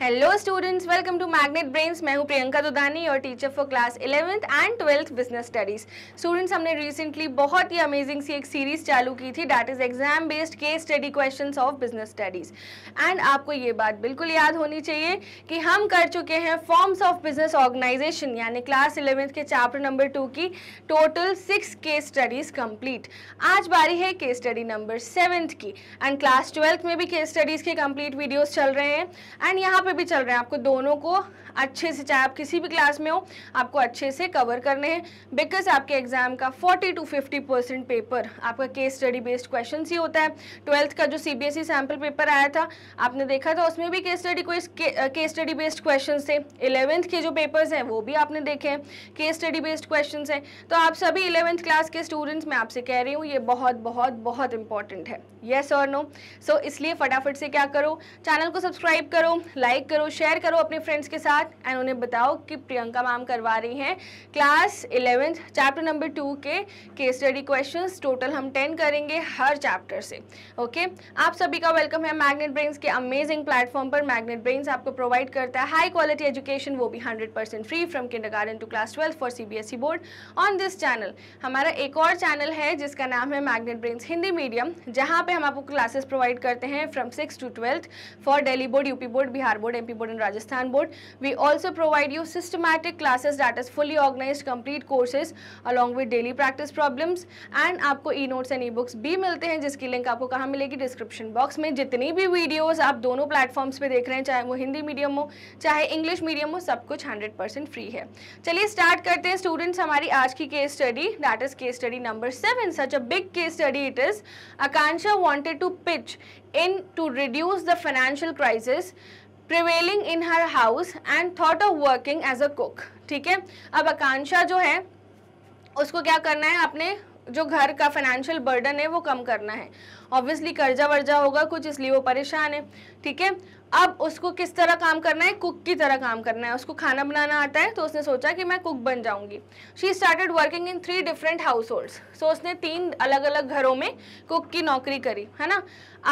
Hello students welcome to Magnet Brains मैं हूं प्रियंका दुदानी और teacher for class eleventh and twelfth business studies students हमने recently बहुत ही अमेजिंग सी एक सीरीज चालू की थी that is exam based case study questions of business studies and आपको ये बात बिल्कुल याद होनी चाहिए कि हम कर चुके हैं फॉर्म्स ऑफ बिजनेस ऑर्गेनाइजेशन यानी क्लास इलेवेंथ के चैप्टर नंबर टू की total six case studies complete आज बारी है केस स्टडी नंबर सेवेंथ की एंड क्लास ट्वेल्थ में भी केस स्टडीज के कंप्लीट वीडियोज चल रहे हैं एंड यहाँ पे भी चल रहे हैं आपको दोनों को अच्छे से चाहे आप किसी भी क्लास में हो आपको अच्छे से कवर करने हैं बिकॉज आपके एग्जाम का 40 टू 50 परसेंट पेपर आपका केस स्टडी बेस्ड क्वेश्चन ही होता है ट्वेल्थ का जो सीबीएसई सैम्पल पेपर आया था आपने देखा था उसमें भी केस स्टडी कोई केस स्टडी बेस्ड क्वेश्चन थे इलेवेंथ के जो पेपर्स हैं वो भी आपने देखे हैं केस स्टडी बेस्ड क्वेश्चन हैं तो आप सभी इलेवेंथ क्लास के स्टूडेंट्स मैं आपसे कह रही हूँ ये बहुत बहुत बहुत इंपॉर्टेंट है येस और नो सो इसलिए फटाफट से क्या करो चैनल को सब्सक्राइब करो लाइक लाइक करो शेयर करो अपने फ्रेंड्स के साथ एंड उन्हें बताओ कि प्रियंका मैम करवा रही हैं class eleventh chapter number two के केस स्टडी क्वेश्चंस टोटल हम टेन करेंगे हर चैप्टर से ओके okay? आप सभी का वेलकम है मैग्नेट ब्रेन्स के अमेजिंग प्लेटफॉर्म पर मैग्नेट ब्रेन्स आपको प्रोवाइड करता है हाई क्वालिटी एजुकेशन वो भी hundred free from kinder to class twelfth for C board on this channel हमारा एक और चैनल है जिसका नाम है मैग्नेट ब्रेन्स हिंदी मीडियम जहाँ पर हम आपको क्लासेस प्रोवाइड करते हैं from six to twelfth for Delhi board UP board Bihar board MP board and Rajasthan board we also provide you systematic classes that is fully organise complete courses along with daily practice problems and आपको e notes and e books भी मिलते हैं जिसकी link आपको कहाँ मिलेगी description box में जितनी भी वीडियोज आप दोनों प्लेटफॉर्म्स पर देख रहे हैं चाहे वो हिंदी मीडियम हो चाहे इंग्लिश मीडियम हो सब कुछ हंड्रेड परसेंट फ्री है चलिए स्टार्ट करते हैं स्टूडेंट्स हमारी आज की case study that is case study number seven such a big case study it is Akanksha wanted to pitch in to reduce the financial crisis prevailing in her house and thought of working as a cook ठीक है अब आकांक्षा जो है उसको क्या करना है अपने जो घर का फाइनेंशियल बर्डन है वो कम करना है ऑब्वियसली कर्जा वर्जा होगा कुछ इसलिए वो परेशान है ठीक है अब उसको किस तरह काम करना है कुक की तरह काम करना है उसको खाना बनाना आता है तो उसने सोचा कि मैं कुक बन जाऊंगी she started working in three different households so उसने तीन अलग अलग घरों में कुक की नौकरी करी है ना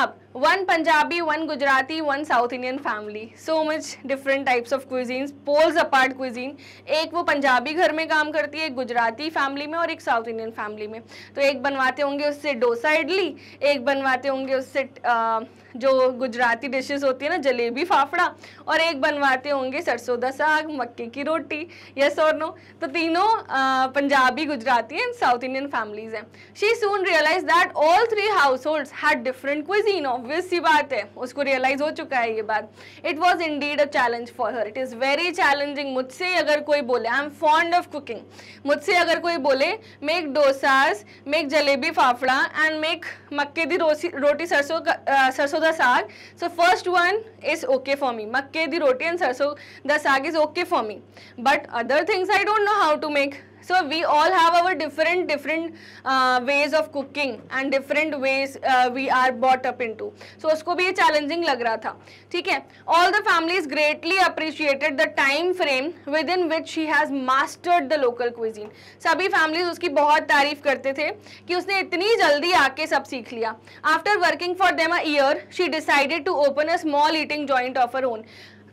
अब one Punjabi one Gujarati one south Indian family so much different types of cuisines पोल्स अपार्ट क्विजीन एक वो पंजाबी घर में काम करती है एक गुजराती फैमिली में और एक साउथ इंडियन फैमिली में तो एक बनवाते होंगे उससे डोसा इडली एक बनवाते होंगे उससे जो गुजराती डिशेज होती है ना जलेबी फाफड़ा और एक बनवाते होंगे सरसों का साग मक्के की रोटी या सोनो तो तीनों Punjabi Gujarati and south Indian families हैं she soon realize that all three households had different cuisine obviously बात है उसको रियलाइज हो चुका है ये बात it was indeed a challenge for her it is very challenging मुझसे अगर कोई बोले I am fond of cooking मुझसे अगर कोई बोले make dosas make jalebi fafda and make makke di roti sarson का सरसों ka saag so first one is okay for me makke di roti and sarson da saag is okay for me but other things I don't know how to make so we all have our different different uh, ways of cooking and different ways uh, we are brought up into so usko bhi ye challenging lag raha tha theek hai all the families greatly appreciated the time frame within which she has mastered the local cuisine sabhi families uski bahut tareef karte the ki usne itni jaldi aake sab seekh liya after working for them a year she decided to open a small eating joint of her own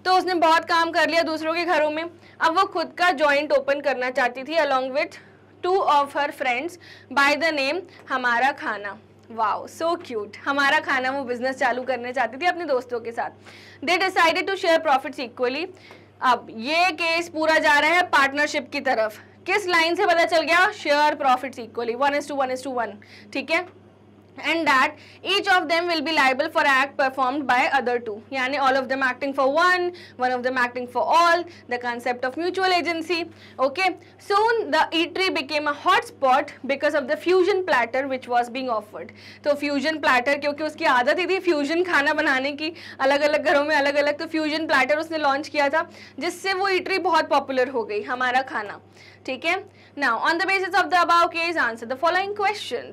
तो उसने बहुत काम कर लिया दूसरों के घरों में अब वो खुद का जॉइंट ओपन करना चाहती थी along with two of her friends by the name Hamara Khana wow so cute हमारा खाना वो बिजनेस चालू करने चाहती थी अपने दोस्तों के साथ they decided to share profits equally अब ये केस पूरा जा रहा है पार्टनरशिप की तरफ किस लाइन से पता चल गया share profits equally one is two one is two one ठीक है and that each of them will be liable for act perform by other two यानी all of them acting for one one of them acting for all the concept of mutual agency okay so the eatery became a hotspot because of the fusion platter which was being offered तो fusion platter क्योंकि उसकी आदत ही थी fusion खाना बनाने की अलग अलग घरों में अलग अलग तो फ्यूजन प्लेटर उसने लॉन्च किया था जिससे वो ईटरी e बहुत पॉपुलर हो गई हमारा खाना ठीक है now on the basis of the above is answer the following question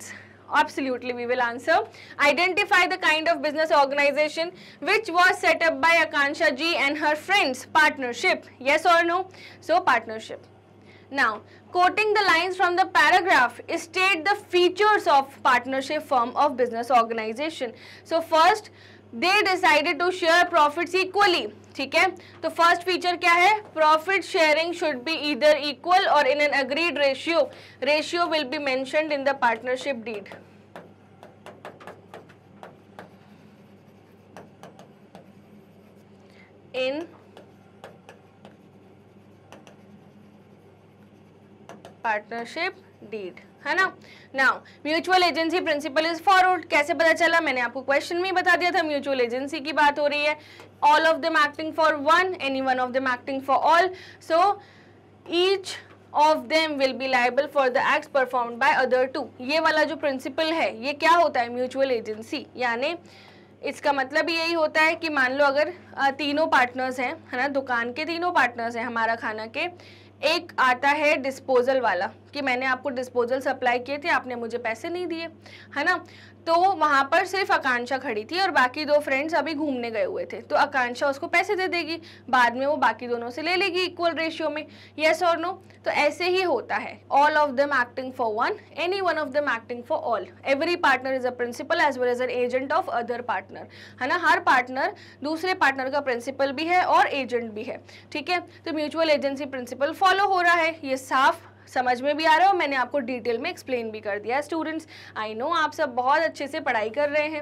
Absolutely, we will answer. Identify the kind of business organization which was set up by Akansha ji and her friends. Partnership. Yes or no? So, partnership. Now, quoting the lines from the paragraph, state the features of partnership form of business organization. So, first, they decided to share profit equally ठीक है तो first feature क्या है profit sharing should be either equal और in an agreed ratio ratio will be मैं in the partnership deed in partnership deed है ना now mutual agency principle is forward कैसे पता चला मैंने आपको क्वेश्चन में बता दिया था म्यूचुअल एजेंसी की बात हो रही है all of them acting for one any one of them acting for all so each of them will be liable for the act perform by other two ये वाला जो प्रिंसिपल है ये क्या होता है म्यूचुअल एजेंसी यानी इसका मतलब यही होता है कि मान लो अगर तीनों पार्टनर्स हैं है ना दुकान के तीनों पार्टनर्स हैं हमारा खाना के एक आता है डिस्पोजल वाला कि मैंने आपको डिस्पोजल सप्लाई किए थे आपने मुझे पैसे नहीं दिए है ना तो वहाँ पर सिर्फ आकांक्षा खड़ी थी और बाकी दो फ्रेंड्स अभी घूमने गए हुए थे तो आकांक्षा उसको पैसे दे देगी बाद में वो बाकी दोनों से ले लेगी इक्वल रेशियो में येस और नो तो ऐसे ही होता है all of them acting for one any one of them acting for all every partner is a principal as well as an agent of other partner है ना हर पार्टनर दूसरे पार्टनर का प्रिंसिपल भी है और एजेंट भी है ठीक है तो म्यूचुअल एजेंसी प्रिंसिपल फॉलो हो रहा है ये साफ समझ में भी आ रहा है और मैंने आपको डिटेल में एक्सप्लेन भी कर दिया है स्टूडेंट्स आई नो आप सब बहुत अच्छे से पढ़ाई कर रहे हैं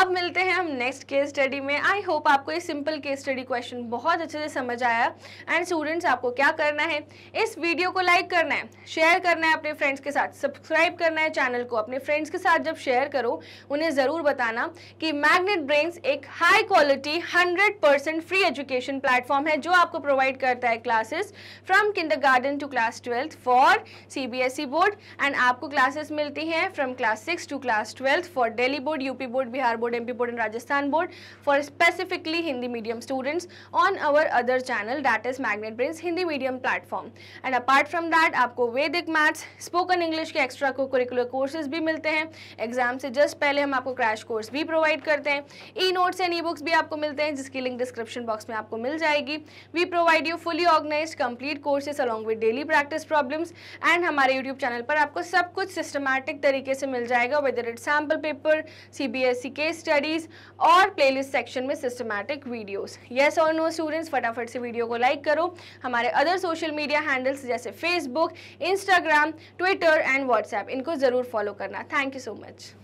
अब मिलते हैं हम नेक्स्ट केस स्टडी में आई होप आपको ये सिंपल केस स्टडी क्वेश्चन बहुत अच्छे से समझ आया एंड स्टूडेंट्स आपको क्या करना है इस वीडियो को लाइक करना है शेयर करना है अपने फ्रेंड्स के साथ सब्सक्राइब करना है चैनल को अपने फ्रेंड्स के साथ जब शेयर करो उन्हें ज़रूर बताना कि मैग्नेट ब्रेन्स एक high quality hundred free education platform है जो आपको प्रोवाइड करता है classes from kinder to class twelfth for for CBSE board and आपको क्लासेस मिलती हैं from class six to class twelfth for Delhi board UP board Bihar board MP board and Rajasthan board for specifically Hindi medium students on our other channel that is Magnet Brains Hindi medium platform and apart from that आपको Vedic maths spoken English के extra cocurricular courses भी मिलते हैं exam से just पहले हम आपको crash course भी प्रोवाइड करते हैं e notes and e books भी आपको मिलते हैं जिसकी लिंक डिस्क्रिप्शन बॉक्स में आपको मिल जाएगी we provide you fully organise complete courses along with daily practice problem exams and हमारे यूट्यूब चैनल पर आपको सब कुछ सिस्टमैटिक तरीके से मिल जाएगा whether it sample paper C B S E studies और प्लेलिस्ट सेक्शन में सिस्टमैटिक वीडियोस येस और नो स्टूडेंट्स फटाफट से वीडियो को लाइक करो हमारे अदर सोशल मीडिया हैंडल्स जैसे Facebook Instagram Twitter and WhatsApp इनको ज़रूर फॉलो करना थैंक यू सो मच